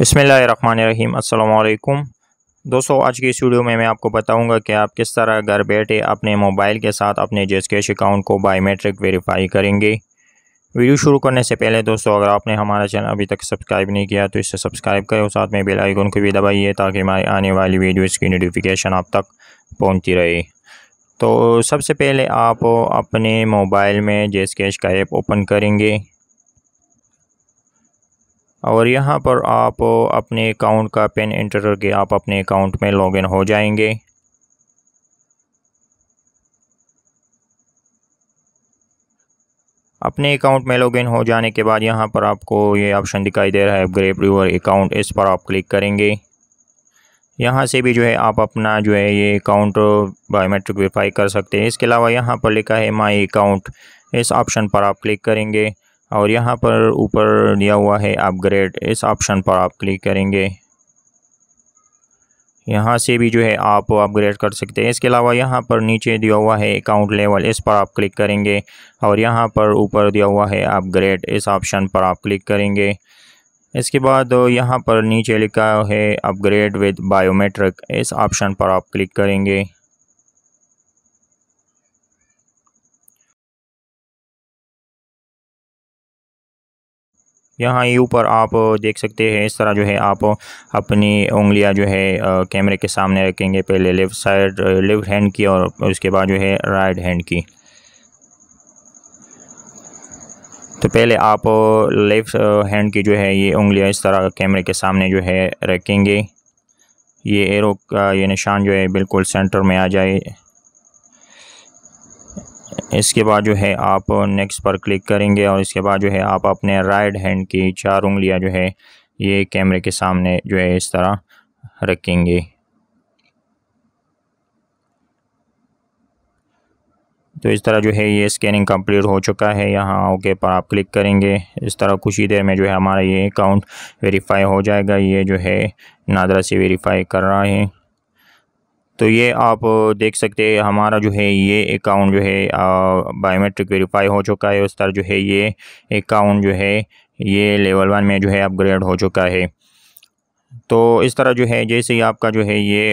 बसमीम अल्लाम दोस्तों आज की इस वीडियो में मैं आपको बताऊंगा कि आप किस तरह घर बैठे अपने मोबाइल के साथ अपने कैश अकाउंट को बायोमेट्रिक वेरीफाई करेंगे वीडियो शुरू करने से पहले दोस्तों अगर आपने हमारा चैनल अभी तक सब्सक्राइब नहीं किया तो इसे सब्सक्राइब करें और साथ में बेल आइकन को भी दबाइए ताकि हमारी आने वाली वीडियोस की नोटिफिकेशन आप तक पहुंचती रहे तो सबसे पहले आप अपने मोबाइल में कैश का ऐप ओपन करेंगे और यहाँ पर आप अपने अकाउंट का पिन इंटर करके आप अपने अकाउंट में लॉगिन हो जाएंगे अपने अकाउंट में लॉगिन हो जाने के बाद यहाँ पर आपको ये ऑप्शन दिखाई दे रहा है ग्रेप रिवर अकाउंट इस पर आप क्लिक करेंगे यहाँ से भी जो है आप अपना जो है ये अकाउंट बायोमेट्रिक वेरीफाई कर सकते हैं इसके अलावा यहाँ पर लिखा है माई अकाउंट इस ऑप्शन पर आप क्लिक करेंगे और यहाँ पर ऊपर दिया हुआ है अपग्रेड इस ऑप्शन पर आप क्लिक करेंगे यहाँ से भी जो है आप अपग्रेड कर सकते हैं इसके अलावा यहाँ पर नीचे दिया हुआ है अकाउंट लेवल इस पर आप क्लिक करेंगे और यहाँ पर ऊपर दिया हुआ है अपग्रेड इस ऑप्शन पर आप क्लिक करेंगे इसके बाद यहाँ पर नीचे लिखा है अपग्रेड विद बायोमेट्रिक इस ऑप्शन पर आप क्लिक करेंगे यहाँ ही ऊपर आप देख सकते हैं इस तरह जो है आप अपनी उंगलियाँ जो है कैमरे के सामने रखेंगे पहले लेफ़्ट साइड लेफ़्ट हैंड की और उसके बाद जो है राइट हैंड की तो पहले आप लेफ़्ट हैंड की जो है ये उंगलियाँ इस तरह कैमरे के सामने जो है रखेंगे ये एरो का ये निशान जो है बिल्कुल सेंटर में आ जाए इसके बाद जो है आप नेक्स्ट पर क्लिक करेंगे और इसके बाद जो है आप अपने राइट हैंड की चार उंगलियां जो है ये कैमरे के सामने जो है इस तरह रखेंगे तो इस तरह जो है ये स्कैनिंग कंप्लीट हो चुका है यहाँ ओके पर आप क्लिक करेंगे इस तरह कुछ ही देर में जो है हमारा ये अकाउंट वेरीफाई हो जाएगा ये जो है नादरा से वेरीफाई कर रहा है तो ये आप देख सकते हैं हमारा जो है ये अकाउंट जो है बायोमेट्रिक वेरीफाई हो चुका है उस तरह जो है ये अकाउंट जो है ये लेवल वन में जो है अपग्रेड हो चुका है तो इस तरह जो है जैसे ही आपका जो है ये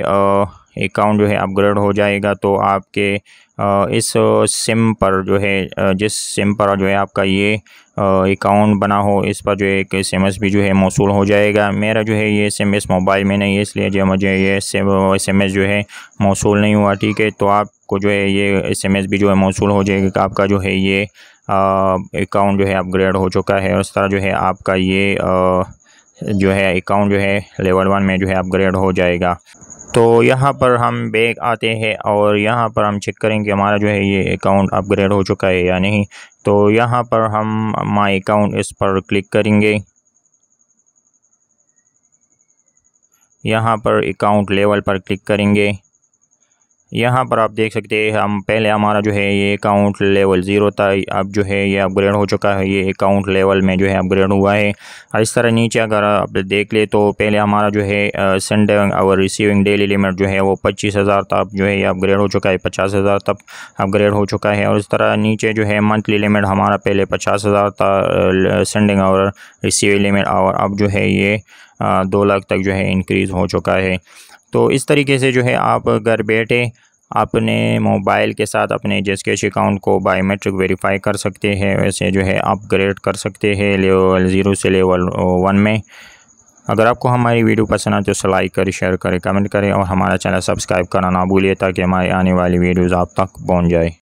अकाउंट जो है अपग्रेड हो जाएगा तो आपके आ, इस सिम पर जो है जिस सिम पर जो है आपका ये अकाउंट बना हो इस पर जो है एक एस एम एस भी जो है मौसू हो जाएगा मेरा जो है ये सिम इस मोबाइल में नहीं है इसलिए जो मुझे ये एस एम एस जो है मौसू नहीं हुआ ठीक है तो आपको जो है ये एस भी जो है मौसू हो जाएगा आपका जो है ये अकाउंट जो है अपग्रेड हो चुका है उस तरह जो है आपका ये आ, जो है अकाउंट जो है लेवल वन में जो है अपग्रेड हो जाएगा तो यहाँ पर हम बैग आते हैं और यहाँ पर हम चेक करेंगे हमारा जो है ये अकाउंट अपग्रेड हो चुका है या नहीं तो यहाँ पर हम माय अकाउंट इस पर क्लिक करेंगे यहाँ पर अकाउंट लेवल पर क्लिक करेंगे यहाँ पर आप देख सकते हैं हम पहले हमारा जो है ये अकाउंट लेवल ज़ीरो था अब जो है ये अपग्रेड हो चुका है ये अकाउंट लेवल में जो है अपग्रेड हुआ है और इस तरह नीचे अगर आप देख ले तो पहले हमारा जो है सेंडिंग और रिसीविंग डेली लिमिट जो है वो पच्चीस हज़ार तक जो है ये अपग्रेड हो चुका है पचास हज़ार तक अपग्रेड हो चुका है और इस तरह नीचे जो है मंथली लिमिट हमारा पहले पचास हज़ार था सेंडिंग और रिसीविंग लिमिट और अब जो है ये दो लाख तक जो है इंक्रीज़ हो चुका है तो इस तरीके से जो है आप घर बैठे अपने मोबाइल के साथ अपने जेस कैश अकाउंट को बायोमेट्रिक वेरीफाई कर सकते हैं वैसे जो है अपग्रेड कर सकते हैं लेवल ज़ीरो से लेवल वन में अगर आपको हमारी वीडियो पसंद आए तो उसे लाइक करें शेयर करें कमेंट करें और हमारा चैनल सब्सक्राइब करना ना भूलिए ताकि हमारी आने वाली वीडियोज़ आप तक पहुँच जाए